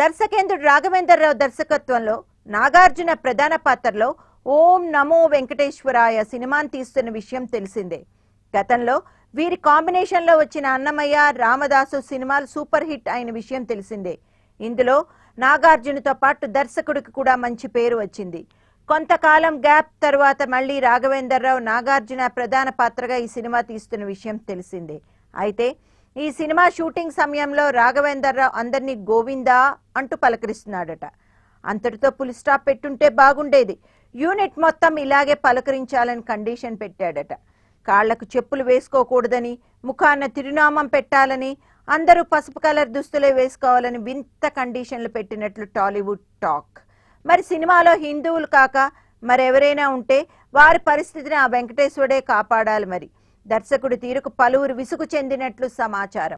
దర్శకేంద్రుడు రాఘవేంద్రరావు దర్శకత్వంలో నాగార్జున ప్రధాన పాత్రలో ఓం నమో వెంకటేశ్వరాయ సినిమాని తీస్తున్న విషయం తెలిసిందే గతంలో వీరి కాంబినేషన్లో వచ్చిన అన్నమయ్య రామదాసు సినిమాలు సూపర్ హిట్ అయిన విషయం తెలిసిందే ఇందులో నాగార్జునతో పాటు దర్శకుడికి కూడా మంచి పేరు వచ్చింది కొంతకాలం గ్యాప్ తర్వాత మళ్ళీ రాఘవేంద్రరావు నాగార్జున ప్రధాన పాత్రగా ఈ సినిమా తీస్తున్న విషయం తెలిసిందే అయితే ఈ సినిమా షూటింగ్ సమయంలో రావు అందరినీ గోవిందా అంటూ పలకరిస్తున్నాడట అంతటితో పులి స్టాప్ పెట్టుంటే బాగుండేది యూనిట్ మొత్తం ఇలాగే పలకరించాలని కండిషన్ పెట్టాడట కాళ్లకు చెప్పులు వేసుకోకూడదని ముఖాన తిరునామం పెట్టాలని అందరూ పసుపు కలర్ దుస్తులే వేసుకోవాలని వింత కండిషన్లు పెట్టినట్లు టాలీవుడ్ టాక్ మరి సినిమాలో హిందువులు కాక మరెవరైనా ఉంటే వారి పరిస్థితిని ఆ వెంకటేశ్వరుడే కాపాడాలి మరి దర్శకుడి తీరుకు పలువురు విసుగు చెందినట్లు సమాచారం